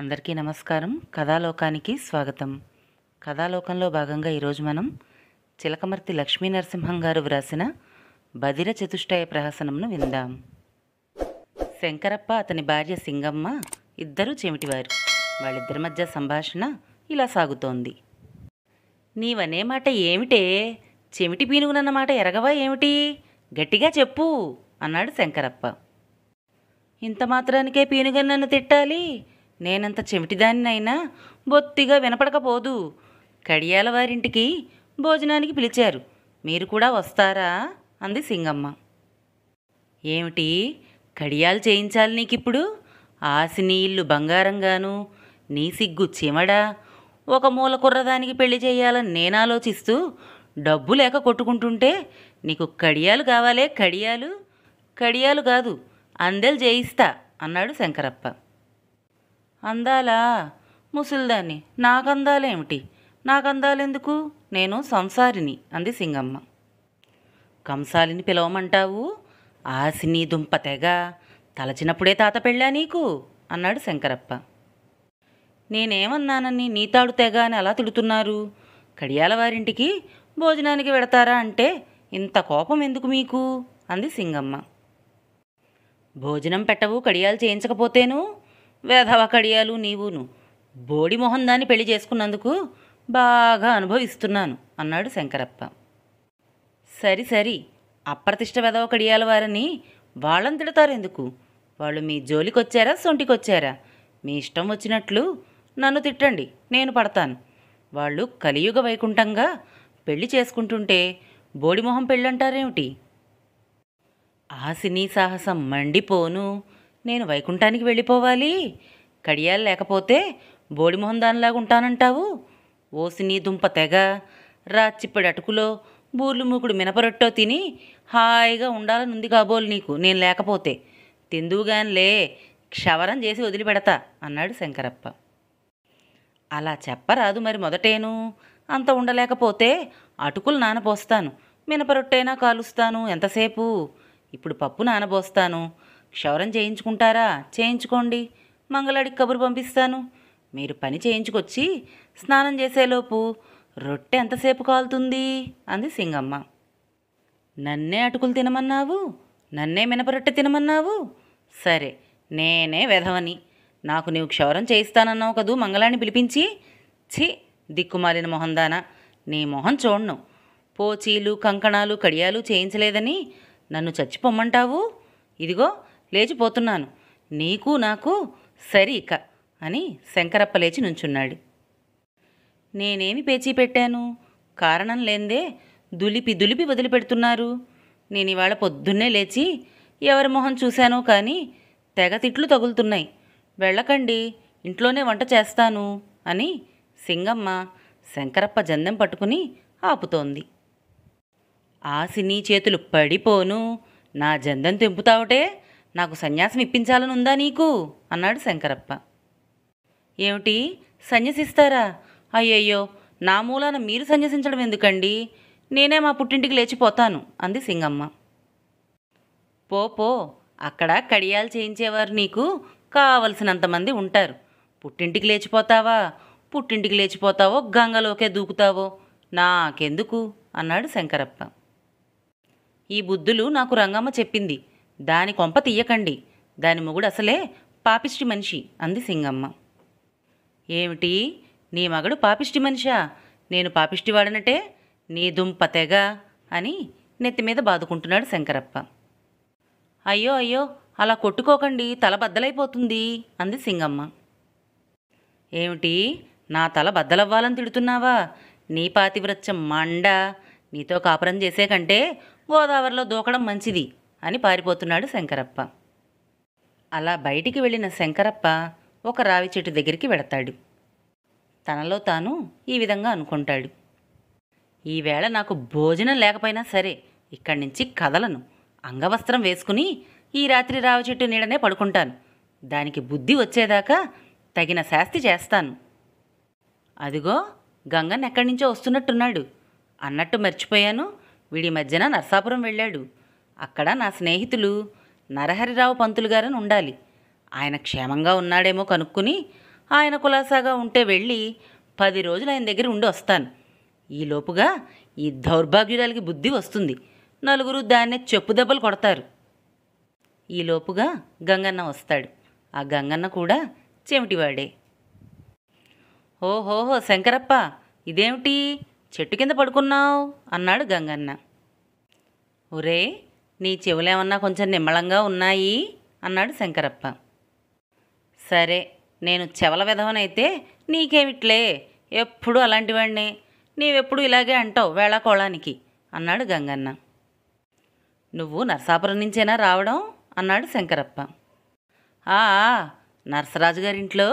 అందరికీ నమస్కారం కథాలోకానికి స్వాగతం కథాలోకంలో భాగంగా ఈరోజు మనం చిలకమర్తి లక్ష్మీ నరసింహం గారు వ్రాసిన బదిర చతుష్టయ ప్రహసనంను విందాం శంకరప్ప అతని భార్య సింగమ్మ ఇద్దరూ చెమిటివారు వాళ్ళిద్దరి మధ్య సంభాషణ ఇలా సాగుతోంది నీవనే మాట ఏమిటే చెమిటి పీనుగునన్నమాట ఎరగవా ఏమిటి గట్టిగా చెప్పు అన్నాడు శంకరప్ప ఇంత మాత్రానికే పీనుగన్నను తిట్టాలి నేనంత చెమిటిదానినైనా బొత్తిగా వినపడకపోదు కడియాల వారింటికి భోజనానికి పిలిచారు మీరు కూడా వస్తారా అంది సింగమ్మ ఏమిటి కడియాలు చేయించాలి నీకిప్పుడు ఆసిని ఇల్లు బంగారంగాను నీ సిగ్గు చిమడా ఒక మూల కుర్రదానికి పెళ్లి చేయాలని నేను ఆలోచిస్తూ డబ్బు లేక కొట్టుకుంటుంటే నీకు కడియాలు కావాలే కడియాలు కడియాలు కాదు అందెలు చేయిస్తా అన్నాడు శంకరప్ప అందాలా ముసల్దాన్ని నాకందాలేమిటి నాకందాలెందుకు నేను సంసారిని అంది సింగమ్మ కంసాలిని పిలవమంటావు ఆసిని దుంపతెగ తలచినప్పుడే తాత పెళ్ళా నీకు అన్నాడు శంకరప్ప నేనేమన్నానని నీతాడు తెగ అని అలా తిడుతున్నారు కడియాల వారింటికి భోజనానికి వెడతారా అంటే ఇంత కోపం ఎందుకు మీకు అంది సింగమ్మ భోజనం పెట్టవు కడియాలు చేయించకపోతేను వేధవ కడియాలు నీవును బోడిమోహన్ దాన్ని పెళ్లి చేసుకున్నందుకు బాగా అనుభవిస్తున్నాను అన్నాడు శంకరప్ప సరి సరి అప్రతిష్ట వెదవ కడియాల వారని వాళ్ళని తిడతారెందుకు వాళ్ళు మీ జోలికొచ్చారా సొంటికొచ్చారా మీ ఇష్టం వచ్చినట్లు నన్ను తిట్టండి నేను పడతాను వాళ్ళు కలియుగ వైకుంఠంగా పెళ్లి చేసుకుంటుంటే బోడిమొహం పెళ్ళంటారేమిటి ఆ సినీ సాహసం మండిపోను నేను వైకుంఠానికి వెళ్ళిపోవాలి కడియాలు లేకపోతే బోడిమోహన్ దానిలాగా ఉంటానంటావు నీ దుంప తెగ రాచిప్పడి అటుకులో బూర్లు మూకుడు మినపరొట్టో తిని హాయిగా ఉండాలని ఉంది కాబోలు నీకు నేను లేకపోతే తెందువుగానిలే క్షవరం చేసి వదిలిపెడతా అన్నాడు శంకరప్ప అలా చెప్పరాదు మరి మొదటేను అంత ఉండలేకపోతే అటుకులు నానబోస్తాను మినపరొట్టైనా కాలుస్తాను ఎంతసేపు ఇప్పుడు పప్పు నానబోస్తాను క్షవరం చేయించుకుంటారా చేయించుకోండి మంగళాడికి కబురు పంపిస్తాను మీరు పని చేయించుకొచ్చి స్నానం చేసేలోపు రొట్టె ఎంతసేపు కాలుతుంది అంది సింగమ్మ నన్నే అటుకులు తినమన్నావు నన్నే మినపరొట్టె తినమన్నావు సరే నేనే వెధవని నాకు నీవు క్షవరం చేయిస్తానన్నావు కదూ మంగళాన్ని పిలిపించి ఛీ దిక్కుమాలిన మొహందాన నీ మొహం చూడను పోచీలు కంకణాలు కడియాలు చేయించలేదని నన్ను చచ్చిపోమ్మంటావు ఇదిగో లేచిపోతున్నాను నీకు నాకు సరి ఇక అని శంకరప్ప లేచి నుంచున్నాడు నేనేమి పేచీ పెట్టాను కారణం లేందే దులిపి దులిపి వదిలిపెడుతున్నారు నేను ఇవాళ పొద్దున్నే లేచి ఎవరి మొహం చూశానో కానీ తెగ తిట్లు తగులుతున్నాయి వెళ్ళకండి ఇంట్లోనే వంట చేస్తాను అని సింగమ్మ శంకరప్ప జందెం పట్టుకుని ఆపుతోంది సినీ చేతులు పడిపోను నా జందెం తెంపుతావుటే నాకు సన్యాసం ఇప్పించాలని ఉందా నీకు అన్నాడు శంకరప్ప ఏమిటి సన్యసిస్తారా అయ్యయ్యో నా మూలాన మీరు సన్యసించడం ఎందుకండి నేనే మా పుట్టింటికి లేచిపోతాను అంది సింగమ్మ పో పో అక్కడ కడియాలు చేయించేవారు నీకు కావలసినంతమంది ఉంటారు పుట్టింటికి లేచిపోతావా పుట్టింటికి లేచిపోతావో గంగలోకే దూకుతావో నాకెందుకు అన్నాడు శంకరప్ప ఈ బుద్ధులు నాకు రంగమ్మ చెప్పింది దాని కొంప తీయకండి దాని మొగుడు అసలే పాపిష్టి మనిషి అంది సింగమ్మ ఏమిటి నీ మగడు పాపిష్టి మనిషా నేను పాపిష్టి వాడనటే నీ దుంప తెగ అని నెత్తి మీద బాదుకుంటున్నాడు శంకరప్ప అయ్యో అయ్యో అలా కొట్టుకోకండి తల బద్దలైపోతుంది అంది సింగమ్మ ఏమిటి నా తల బద్దలవ్వాలని తిడుతున్నావా నీ పాతివ్రత్యం మండ నీతో కాపురం చేసే కంటే గోదావరిలో దూకడం మంచిది అని పారిపోతున్నాడు శంకరప్ప అలా బయటికి వెళ్ళిన శంకరప్ప ఒక రావి చెట్టు దగ్గరికి వెడతాడు తనలో తాను ఈ విధంగా అనుకుంటాడు ఈవేళ నాకు భోజనం లేకపోయినా సరే ఇక్కడి నుంచి కదలను అంగవస్త్రం వేసుకుని ఈ రాత్రి రావి చెట్టు నీడనే పడుకుంటాను దానికి బుద్ధి వచ్చేదాకా తగిన శాస్తి చేస్తాను అదిగో గంగన్ ఎక్కడి నుంచో వస్తున్నట్టున్నాడు అన్నట్టు మర్చిపోయాను వీడి మధ్యన నర్సాపురం వెళ్ళాడు అక్కడ నా స్నేహితులు నరహరిరావు పంతులు గారని ఉండాలి ఆయన క్షేమంగా ఉన్నాడేమో కనుక్కుని ఆయన కులాసాగా ఉంటే వెళ్ళి పది రోజులు ఆయన దగ్గర ఉండి వస్తాను ఈలోపుగా ఈ దౌర్భాగ్యురాలకి బుద్ధి వస్తుంది నలుగురు దాన్నే చెప్పు దెబ్బలు కొడతారు ఈలోపుగా గంగన్న వస్తాడు ఆ గంగన్న కూడా చెమిటివాడే ఓహోహో శంకరప్ప ఇదేమిటి చెట్టు కింద పడుకున్నావు అన్నాడు గంగన్న ఒరే నీ చెవులేమన్నా కొంచెం నిమ్మళంగా ఉన్నాయి అన్నాడు శంకరప్ప సరే నేను చెవల విధవనైతే నీకేమిట్లే ఎప్పుడు అలాంటివాడిని నీవెప్పుడు ఇలాగే అంటావు వేళాకోళానికి అన్నాడు గంగన్న నువ్వు నరసాపురం నుంచేనా రావడం అన్నాడు శంకరప్ప ఆ నర్సరాజు గారింట్లో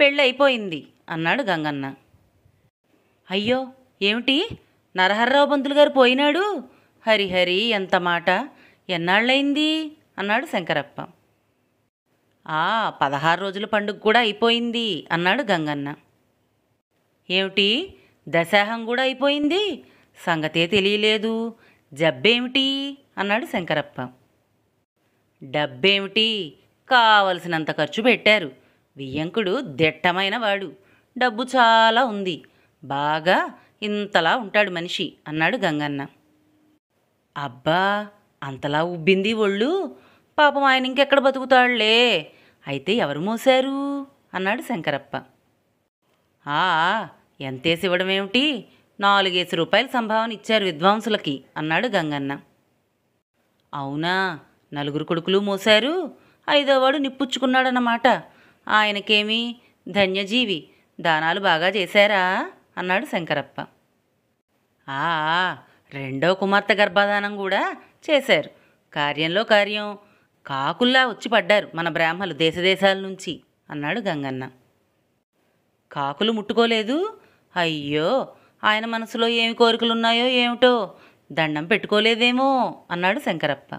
పెళ్ళి అయిపోయింది అన్నాడు గంగన్న అయ్యో ఏమిటి నరహర్రావు పంతులు గారు పోయినాడు హరిహరి ఎంత మాట ఎన్నాళ్ళైంది అన్నాడు శంకరప్ప ఆ పదహారు రోజుల పండుగ కూడా అయిపోయింది అన్నాడు గంగన్న ఏమిటి దశాహం కూడా అయిపోయింది సంగతే తెలియలేదు జబ్బేమిటి అన్నాడు శంకరప్ప డబ్బేమిటి కావలసినంత ఖర్చు పెట్టారు వియ్యంకుడు దిట్టమైన వాడు డబ్బు చాలా ఉంది బాగా ఇంతలా ఉంటాడు మనిషి అన్నాడు గంగన్న అబ్బా అంతలా ఉబ్బింది ఒళ్ళు పాపం ఆయన ఇంకెక్కడ బతుకుతాడులే అయితే ఎవరు మోశారు అన్నాడు శంకరప్ప ఆ ఎంతేసి ఇవ్వడం ఏమిటి నాలుగేసి రూపాయలు సంభావన ఇచ్చారు విద్వాంసులకి అన్నాడు గంగన్న అవునా నలుగురు కొడుకులు మోశారు ఐదోవాడు నిప్పుచ్చుకున్నాడన్నమాట ఆయనకేమి ధన్యజీవి దానాలు బాగా చేశారా అన్నాడు శంకరప్ప ఆ రెండో కుమార్తె గర్భాధానం కూడా చేశారు కార్యంలో కార్యం కాకుల్లా వచ్చి పడ్డారు మన బ్రాహ్మలు దేశదేశాల నుంచి అన్నాడు గంగన్న కాకులు ముట్టుకోలేదు అయ్యో ఆయన మనసులో ఏమి కోరికలున్నాయో ఏమిటో దండం పెట్టుకోలేదేమో అన్నాడు శంకరప్ప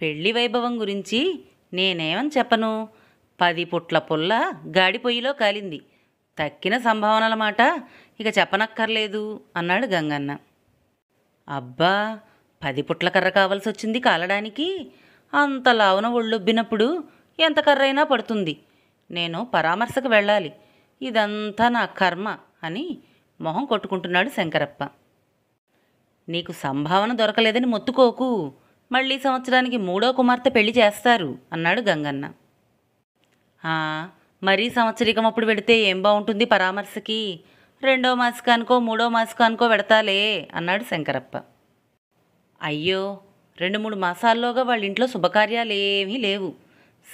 పెళ్లి వైభవం గురించి నేనేమని చెప్పను పది పుట్ల పుల్ల గాడిపొయ్యిలో కాలింది తక్కిన సంభావనల మాట ఇక చెప్పనక్కర్లేదు అన్నాడు గంగన్న అబ్బా పది పుట్ల కర్ర కావాల్సి వచ్చింది కాలడానికి అంత లావున ఒళ్ళొబ్బినప్పుడు ఎంత కర్రైనా పడుతుంది నేను పరామర్శకు వెళ్ళాలి ఇదంతా నా కర్మ అని మొహం కొట్టుకుంటున్నాడు శంకరప్ప నీకు సంభావన దొరకలేదని మొత్తుకోకు మళ్ళీ సంవత్సరానికి మూడో కుమార్తె పెళ్లి చేస్తారు అన్నాడు గంగన్న మరీ సంవత్సరికం అప్పుడు పెడితే ఏం బాగుంటుంది పరామర్శకి రెండో మాసికానికో మూడో మాసికానికో పెడతాలే అన్నాడు శంకరప్ప అయ్యో రెండు మూడు మాసాల్లోగా వాళ్ళ ఇంట్లో శుభకార్యాలు ఏమీ లేవు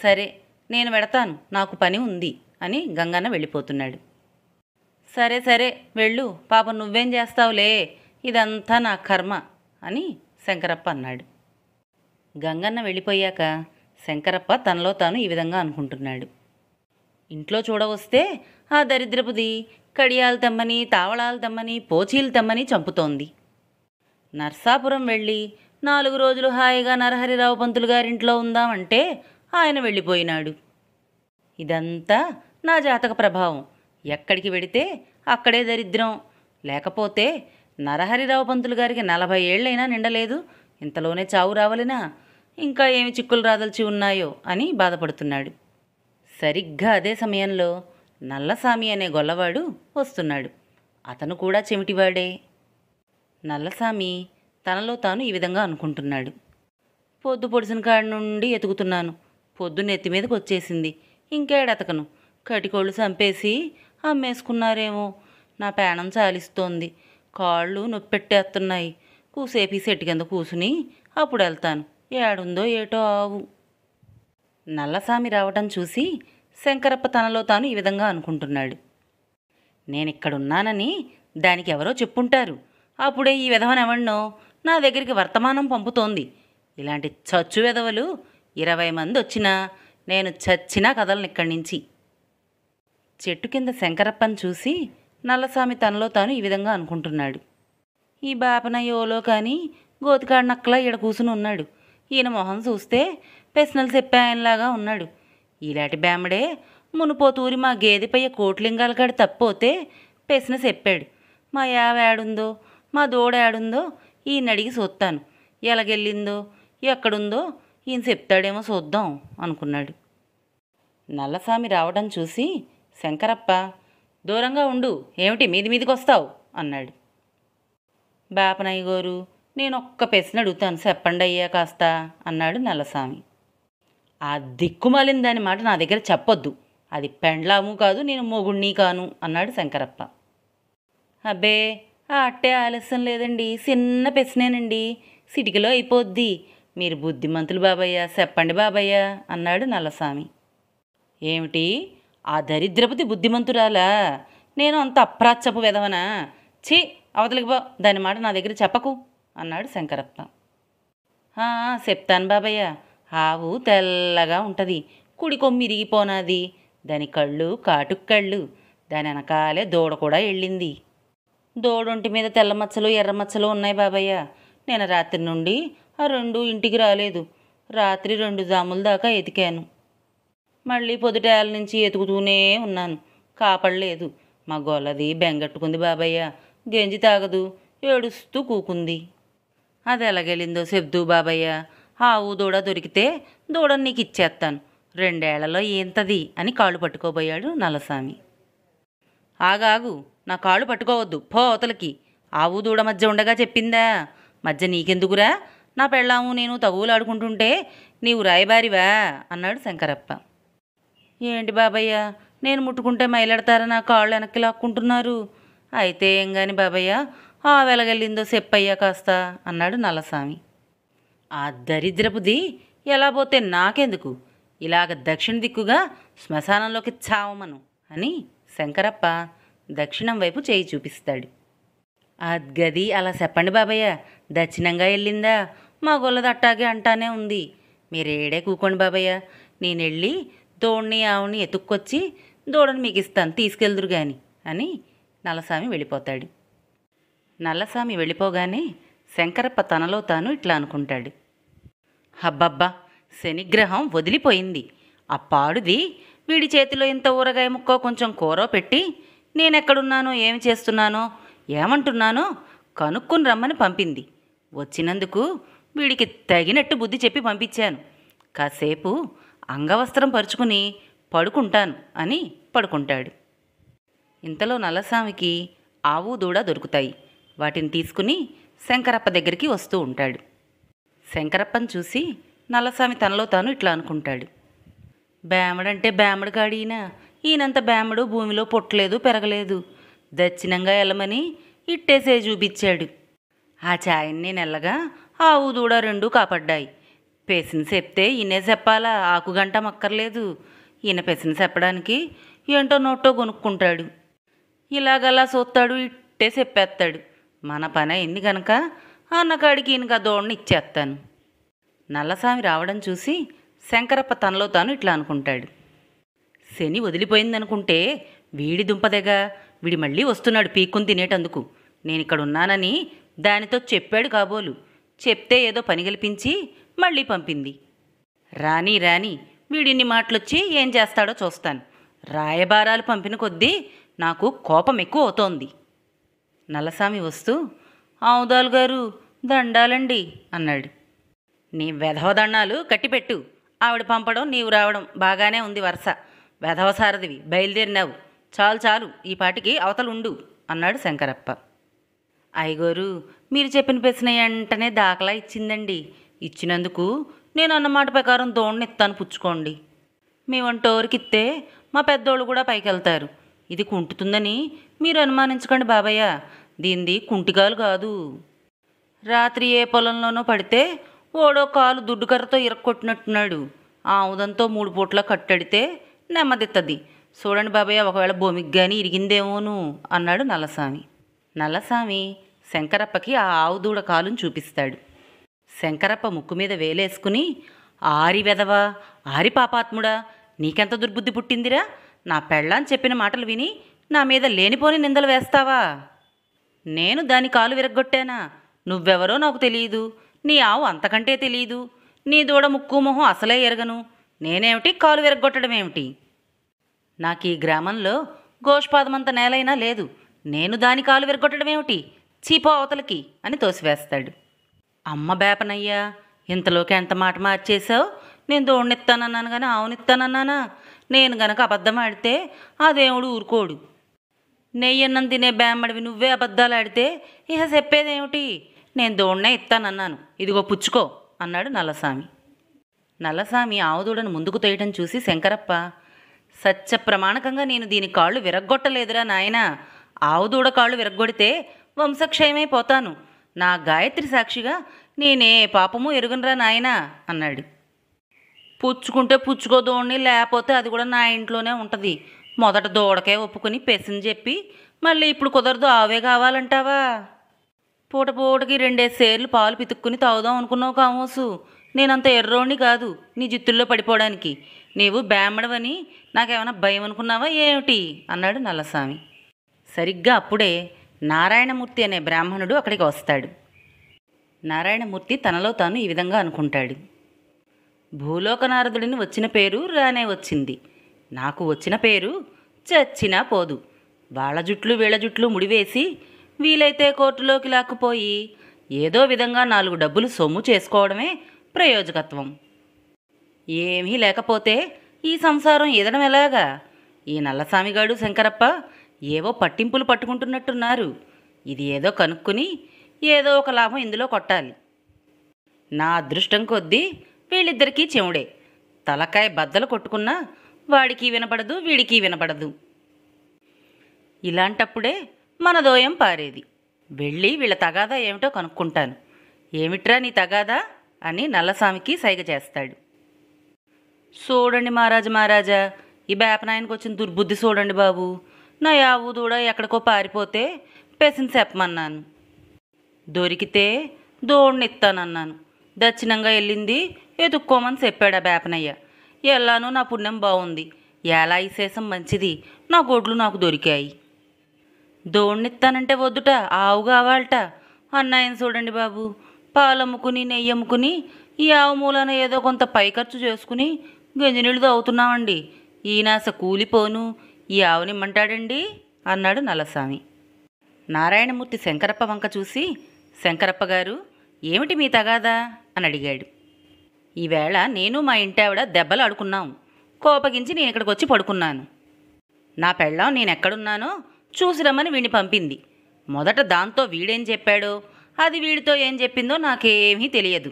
సరే నేను వెడతాను నాకు పని ఉంది అని గంగన్న వెళ్ళిపోతున్నాడు సరే సరే వెళ్ళు పాప నువ్వేం చేస్తావులే ఇదంతా నా కర్మ అని శంకరప్ప అన్నాడు గంగన్న వెళ్ళిపోయాక శంకరప్ప తనలో తాను ఈ విధంగా అనుకుంటున్నాడు ఇంట్లో చూడవస్తే ఆ దరిద్రపుది కడియాలు తమ్మని తావళాలు తమ్మని పోచీలు తమ్మని చంపుతోంది నర్సాపురం వెళ్ళి నాలుగు రోజులు హాయిగా నరహరిరావు పంతులు గారింట్లో ఉందామంటే ఆయన వెళ్ళిపోయినాడు ఇదంతా నా జాతక ప్రభావం ఎక్కడికి వెడితే అక్కడే దరిద్రం లేకపోతే నరహరిరావు పంతులు గారికి నలభై ఏళ్ళైనా నిండలేదు ఇంతలోనే చావు రావలేనా ఇంకా ఏమి చిక్కులు రాదల్చి ఉన్నాయో అని బాధపడుతున్నాడు సరిగ్గా అదే సమయంలో నల్లసామి అనే గొల్లవాడు వస్తున్నాడు అతను కూడా చెమిటివాడే నల్లసామి తనలో తాను ఈ విధంగా అనుకుంటున్నాడు పొద్దు పొడిసిన కాడి నుండి ఎతుకుతున్నాను పొద్దు నెత్తి మీదకి వచ్చేసింది ఇంకేడతకను కటికోళ్ళు చంపేసి అమ్మేసుకున్నారేమో నా పేణం చాలిస్తోంది కాళ్ళు నొప్పెట్టేస్తున్నాయి కూసేపి సెట్టు కింద కూసుని అప్పుడు వెళ్తాను ఏడుందో ఏటో ఆవు నల్లసామి రావటం చూసి శంకరప్ప తనలో తాను ఈ విధంగా అనుకుంటున్నాడు నేనిక్కడున్నానని దానికి ఎవరో చెప్పుంటారు అప్పుడే ఈ విధవనెవణ్ణో నా దగ్గరికి వర్తమానం పంపుతోంది ఇలాంటి చచ్చు విధవలు ఇరవై మంది వచ్చినా నేను చచ్చినా కథలను ఇక్కడి నుంచి చెట్టు కింద శంకరప్పని చూసి నల్లస్వామి తనలో తాను ఈ విధంగా అనుకుంటున్నాడు ఈ బాపన యోలో కానీ గోతికాడ నక్కల ఈడ కూసుని ఉన్నాడు ఈయన మొహం చూస్తే పెసనలు చెప్పే ఆయనలాగా ఉన్నాడు ఇలాంటి బేమడే మునుపోతూరి మా కోట్లింగాల కాడ తప్పోతే పెసన చెప్పాడు మా యావేడుందో మా దూడేడుందో ఈయన అడిగి చూస్తాను ఎలాగెళ్ళిందో ఎక్కడుందో ఈయన చెప్తాడేమో చూద్దాం అనుకున్నాడు నల్లసామి రావడం చూసి శంకరప్ప దూరంగా ఉండు ఏమిటి మీది మీదికి వస్తావు అన్నాడు బాపనయ్య గోరు నేను ఒక్క ప్రశ్న అడుగుతాను చెప్పండి అయ్యా కాస్త అన్నాడు నల్లసామి ఆ దిక్కుమాలిందని మాట నా దగ్గర చెప్పొద్దు అది పెండ్లాము కాదు నేను మొగుణ్ణి కాను అన్నాడు శంకరప్ప అబ్బే అట్టే ఆలస్యం లేదండి చిన్న పెసినేనండి సిటికలో అయిపోద్ది మీరు బుద్ధిమంతులు బాబయ్య చెప్పండి బాబయ్య అన్నాడు నల్లస్వామి ఏమిటి ఆ దరిద్రపతి బుద్ధిమంతురాలా నేను అంత అప్రాచపు విధవనా ఛీ అవతలికి బా దాని మాట నా దగ్గర చెప్పకు అన్నాడు శంకరప్ప చెప్తాను బాబయ్య ఆవు తెల్లగా ఉంటుంది కుడి కొమ్మి ఇరిగిపోనాది దాని కళ్ళు కాటుక్కళ్ళు దాని వెనకాలే దూడ కూడా వెళ్ళింది దోడొంటి మీద తెల్లమచ్చలు ఎర్రమచ్చలు ఉన్నాయి బాబయ్య నేను రాత్రి నుండి ఆ రెండు ఇంటికి రాలేదు రాత్రి రెండు జాముల దాకా ఎతికాను మళ్ళీ పొదుటేళ్ళ నుంచి ఎతుకుతూనే ఉన్నాను కాపడలేదు మా గోలది బెంగట్టుకుంది బాబయ్య గెంజి తాగదు ఏడుస్తూ కూకుంది అది ఎలాగెళ్ళిందో చెబుతూ బాబయ్య ఆవు దూడ దొరికితే దూడ నీకు ఇచ్చేస్తాను రెండేళ్లలో ఏంతది అని కాళ్ళు పట్టుకోబోయాడు నల్లస్వామి ఆగాగు నా కాళ్ళు పట్టుకోవద్దు పో అవతలకి ఆవు దూడ మధ్య ఉండగా చెప్పిందా మధ్య నీకెందుకురా నా పెళ్ళాము నేను తగువులాడుకుంటుంటే నీవు రాయబారివా అన్నాడు శంకరప్ప ఏంటి బాబయ్య నేను ముట్టుకుంటే మైలాడతారా నా కాళ్ళు వెనక్కి లాక్కుంటున్నారు అయితే ఏం కాని బాబయ్య ఆ వెలగల్లిందో చెప్పయ్యా కాస్త అన్నాడు నల్లస్వామి ఆ దరిద్రపుది ఎలా పోతే నాకెందుకు ఇలాగ దక్షిణ దిక్కుగా శ్మశానంలోకి చావమను అని శంకరప్ప దక్షిణం వైపు చేయి చూపిస్తాడు అద్గది అలా చెప్పండి బాబయ్య దక్షిణంగా వెళ్ళిందా మా గొల్లది అట్టాగే అంటానే ఉంది మీరేడే కూకోండి బాబయ్య నేను వెళ్ళి దోడిని ఆవుని ఎతుక్కొచ్చి దూడని మీకు ఇస్తాను తీసుకెళ్దురు గాని అని నల్లసామి వెళ్ళిపోతాడు నల్లస్వామి వెళ్ళిపోగానే శంకరప్ప తనలో తాను ఇట్లా అనుకుంటాడు హబ్బబ్బా శనిగ్రహం వదిలిపోయింది ఆ వీడి చేతిలో ఇంత ఊరగాయ ముక్కో కొంచెం కూర పెట్టి నేను ఎక్కడున్నాను ఏమి చేస్తున్నానో ఏమంటున్నానో కనుక్కుని రమ్మని పంపింది వచ్చినందుకు వీడికి తగినట్టు బుద్ధి చెప్పి పంపించాను కాసేపు అంగవస్త్రం పరుచుకుని పడుకుంటాను అని పడుకుంటాడు ఇంతలో నల్లస్వామికి ఆవు దూడ దొరుకుతాయి వాటిని తీసుకుని శంకరప్ప దగ్గరికి వస్తూ ఉంటాడు శంకరప్పను చూసి నల్లస్వామి తనలో తాను ఇట్లా అనుకుంటాడు బేమడంటే బేమడు గాడీనా ఈయనంత బేమడు భూమిలో పుట్టలేదు పెరగలేదు దచ్చినంగా వెళ్ళమని ఇట్టేసే చూపించాడు ఆ ఛాయన్ని నెల్లగా ఆవు దూడ రెండు కాపాడ్డాయి పెసిన చెప్తే ఈయనే చెప్పాలా ఆకుగంట మక్కర్లేదు ఈయన పెసిన చెప్పడానికి ఏంటో నోటో కొనుక్కుంటాడు ఇలాగలా చూస్తాడు ఇట్టే చెప్పేస్తాడు మన పని అయింది గనక అన్నకాడికి ఈయనకి ఆ దోడని ఇచ్చేస్తాను నల్లసామి రావడం చూసి శంకరప్ప తనలో తాను ఇట్లా అనుకుంటాడు శని వదిలిపోయిందనుకుంటే వీడి దుంపదగా వీడి మళ్ళీ వస్తున్నాడు పీక్కుని తినేటందుకు నేను ఇక్కడ ఉన్నానని దానితో చెప్పాడు కాబోలు చెప్తే ఏదో పని గెలిపించి మళ్ళీ పంపింది రాని రాని వీడిన్ని మాటలొచ్చి ఏం చేస్తాడో చూస్తాను రాయబారాలు పంపిన కొద్దీ నాకు కోపం ఎక్కువ అవుతోంది నల్లసామి వస్తూ ఆవుదాలు గారు దండాలండి అన్నాడు నీ వెధవ దండాలు కట్టిపెట్టు ఆవిడ పంపడం నీవు రావడం బాగానే ఉంది వరుస వెధవసారదివి బయలుదేరినావు చాలు చాలు ఈ పాటికి అవతలుండు అన్నాడు శంకరప్ప అయ్యగోరు మీరు చెప్పిన ప్రశ్న వెంటనే దాఖలా ఇచ్చిందండి ఇచ్చినందుకు నేను అన్నమాట ప్రకారం దోణ్ణి ఇస్తాను పుచ్చుకోండి మీ ఇస్తే మా పెద్దోళ్ళు కూడా పైకెళ్తారు ఇది కుంటుతుందని మీరు అనుమానించకండి బాబయ్య దీనిది కుంటికాలు కాదు రాత్రి ఏ పొలంలోనో పడితే ఓడో కాలు దుడ్డుకర్రతో ఇరక్కొట్టినట్టున్నాడు ఇరక్కొట్టినట్టున్నాడు ఆముదంతో మూడు పూట్ల కట్టడితే నెమ్మదిత్తది చూడండి బాబయ్య ఒకవేళ భూమికి కానీ ఇరిగిందేమోను అన్నాడు నల్లస్వామి నల్లస్వామి శంకరప్పకి ఆ ఆవు దూడ కాలును చూపిస్తాడు శంకరప్ప ముక్కు మీద వేలేసుకుని ఆరి వెదవా ఆరి పాపాత్ముడా నీకెంత దుర్బుద్ధి పుట్టిందిరా నా పెళ్ళాని చెప్పిన మాటలు విని నా మీద లేనిపోని నిందలు వేస్తావా నేను దాని కాలు విరగ్గొట్టానా నువ్వెవరో నాకు తెలియదు నీ ఆవు అంతకంటే తెలియదు నీ దూడ ముక్కు మొహం అసలే ఎరగను నేనేమిటి కాలు విరగొట్టడం ఏమిటి నాకు ఈ గ్రామంలో గోష్పాదమంత నేలైనా లేదు నేను దాని కాలు విరగొట్టడం ఏమిటి చీపో అవతలకి అని తోసివేస్తాడు అమ్మ బేపనయ్యా ఇంతలోకి ఎంత మాట మార్చేశావు నేను దోణిస్తానన్నాను కానీ ఆవునిస్తానన్నానా నేను గనక అబద్ధం ఆడితే ఆ దేవుడు ఊరుకోడు నెయ్యన్నం తినే బేమ్మడివి నువ్వే అబద్ధాలు ఆడితే ఇహ చెప్పేదేమిటి నేను దోణ్ణే ఇస్తానన్నాను ఇదిగో పుచ్చుకో అన్నాడు నల్లస్వామి నల్లసామి ఆవుదూడను ముందుకు తేయటం చూసి శంకరప్ప సత్య ప్రమాణకంగా నేను దీని కాళ్ళు విరగ్గొట్టలేదురా నాయనా ఆవుదూడ కాళ్ళు విరగ్గొడితే వంశక్షయమైపోతాను నా గాయత్రి సాక్షిగా నేనే పాపము ఎరుగునరా నాయనా అన్నాడు పుచ్చుకుంటే పుచ్చుకో దోడిని లేకపోతే అది కూడా నా ఇంట్లోనే ఉంటుంది మొదట దూడకే ఒప్పుకొని పెసిని చెప్పి మళ్ళీ ఇప్పుడు కుదరదు ఆవే కావాలంటావా పూట పూటకి రెండే సేర్లు పాలు పితుక్కుని తాగుదాం అనుకున్నావు కామోసు నేనంత ఎర్రోణ్ణి కాదు నీ జిత్తుల్లో పడిపోవడానికి నీవు బేమడవని నాకేమైనా భయం అనుకున్నావా ఏమిటి అన్నాడు నల్లస్వామి సరిగ్గా అప్పుడే నారాయణమూర్తి అనే బ్రాహ్మణుడు అక్కడికి వస్తాడు నారాయణమూర్తి తనలో తాను ఈ విధంగా అనుకుంటాడు భూలోక నారదుడిని వచ్చిన పేరు రానే వచ్చింది నాకు వచ్చిన పేరు చచ్చినా పోదు వాళ్ళ జుట్లు వీళ్ళ జుట్లు ముడివేసి వీలైతే కోర్టులోకి లాక్కుపోయి ఏదో విధంగా నాలుగు డబ్బులు సొమ్ము చేసుకోవడమే ప్రయోజకత్వం ఏమీ లేకపోతే ఈ సంసారం ఎదడం ఎలాగా ఈ నల్లస్వామిగాడు శంకరప్ప ఏవో పట్టింపులు పట్టుకుంటున్నట్టున్నారు ఇది ఏదో కనుక్కుని ఏదో ఒక లాభం ఇందులో కొట్టాలి నా అదృష్టం కొద్దీ వీళ్ళిద్దరికీ చెముడే తలకాయ బద్దలు కొట్టుకున్నా వాడికి వినపడదు వీడికి వినపడదు ఇలాంటప్పుడే మన దోయం పారేది వెళ్ళి వీళ్ళ తగాదా ఏమిటో కనుక్కుంటాను ఏమిట్రా నీ తగాదా అని నల్లస్వామికి సైగ చేస్తాడు చూడండి మహారాజా మహారాజా ఈ బేపనాయనకు వచ్చిన దుర్బుద్ధి చూడండి బాబు నా యావు దూడ ఎక్కడికో పారిపోతే పెసిన చెప్పమన్నాను దొరికితే దోడినిస్తానన్నాను దక్షిణంగా వెళ్ళింది ఎదుక్కోమని చెప్పాడు ఆ బేపనయ్య ఎలానో నా పుణ్యం బాగుంది ఎలా శేషం మంచిది నా గొడ్లు నాకు దొరికాయి దోడినిస్తానంటే వద్దుట ఆవు కావాలట అన్నాయని చూడండి బాబు పాలమ్ముకుని నెయ్యి అమ్ముకుని ఈ ఆవు మూలన ఏదో కొంత పై ఖర్చు చేసుకుని గంజనీళ్ళు తాగుతున్నామండి ఈనాస కూలిపోను ఈ ఆవునిమ్మంటాడండి అన్నాడు నల్లస్వామి నారాయణమూర్తి శంకరప్ప వంక చూసి శంకరప్ప గారు ఏమిటి మీ తగాదా అని అడిగాడు ఈవేళ నేను మా ఇంటి ఆవిడ దెబ్బలు ఆడుకున్నాం కోపగించి నేను ఇక్కడికి వచ్చి పడుకున్నాను నా పెళ్ళం నేను ఎక్కడున్నానో చూసిరమ్మని వీణ్ణి పంపింది మొదట దాంతో వీడేం చెప్పాడో అది వీడితో ఏం చెప్పిందో నాకేమీ తెలియదు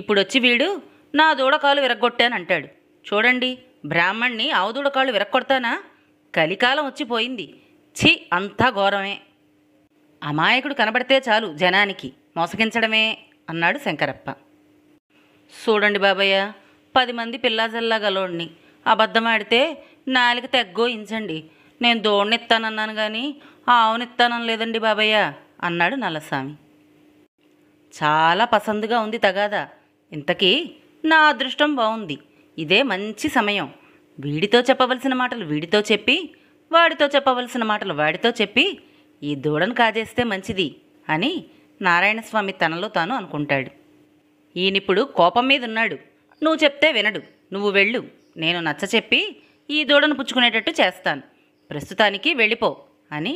ఇప్పుడొచ్చి వీడు నా దూడకాలు విరగొట్టానంటాడు చూడండి బ్రాహ్మణ్ణి ఆవు దూడకాలు విరగొడతానా కలికాలం వచ్చిపోయింది ఛీ అంతా ఘోరమే అమాయకుడు కనబడితే చాలు జనానికి మోసగించడమే అన్నాడు శంకరప్ప చూడండి బాబయ్య పది మంది పిల్లాజల్లా గలోడిని అబద్ధమాడితే నాలుగు తెగ్గో ఇంచండి నేను దోడినిస్తానన్నాను కానీ ఆవునిస్తానని లేదండి బాబయ్య అన్నాడు నల్లస్వామి చాలా పసందుగా ఉంది తగాదా ఇంతకీ నా అదృష్టం బాగుంది ఇదే మంచి సమయం వీడితో చెప్పవలసిన మాటలు వీడితో చెప్పి వాడితో చెప్పవలసిన మాటలు వాడితో చెప్పి ఈ దూడను కాజేస్తే మంచిది అని నారాయణస్వామి తనలో తాను అనుకుంటాడు ఈయనిప్పుడు కోపం మీద ఉన్నాడు నువ్వు చెప్తే వినడు నువ్వు వెళ్ళు నేను నచ్చ చెప్పి ఈ దూడను పుచ్చుకునేటట్టు చేస్తాను ప్రస్తుతానికి వెళ్ళిపో అని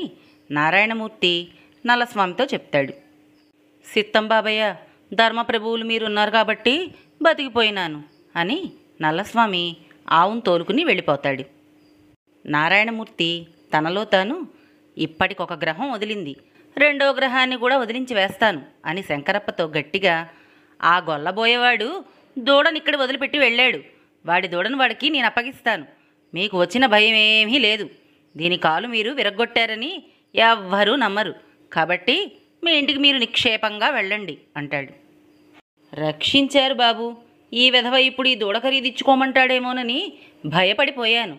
నారాయణమూర్తి నల్లస్వామితో చెప్తాడు సిత్తం బాబయ్య ధర్మప్రభువులు మీరున్నారు కాబట్టి బతికిపోయినాను అని నల్లస్వామి ఆవును తోలుకుని వెళ్ళిపోతాడు నారాయణమూర్తి తనలో తాను ఇప్పటికొక గ్రహం వదిలింది రెండో గ్రహాన్ని కూడా వదిలించి వేస్తాను అని శంకరప్పతో గట్టిగా ఆ గొల్లబోయేవాడు దూడని ఇక్కడ వదిలిపెట్టి వెళ్ళాడు వాడి దూడను వాడికి నేను అప్పగిస్తాను మీకు వచ్చిన భయం ఏమీ లేదు దీని కాలు మీరు విరగొట్టారని ఎవ్వరూ నమ్మరు కాబట్టి మీ ఇంటికి మీరు నిక్షేపంగా వెళ్ళండి అంటాడు రక్షించారు బాబు ఈ విధవ ఇప్పుడు ఈ దూడ ఖరీదిచ్చుకోమంటాడేమోనని భయపడిపోయాను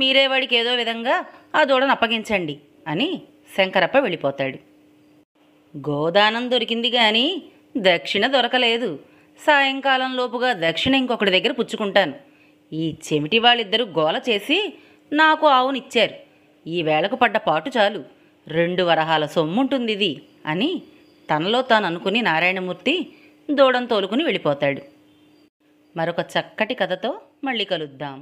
మీరే వాడికి ఏదో విధంగా ఆ దూడను అప్పగించండి అని శంకరప్ప వెళ్ళిపోతాడు గోదానం దొరికింది కానీ దక్షిణ దొరకలేదు సాయంకాలం లోపుగా దక్షిణ ఇంకొకటి దగ్గర పుచ్చుకుంటాను ఈ చెమిటి వాళ్ళిద్దరూ గోల చేసి నాకు ఆవునిచ్చారు ఈ వేళకు పడ్డ పాటు చాలు రెండు వరహాల సొమ్ము ఉంటుంది ఇది అని తనలో తాను అనుకుని నారాయణమూర్తి దూడం తోలుకుని వెళ్ళిపోతాడు మరొక చక్కటి కథతో మళ్ళీ కలుద్దాం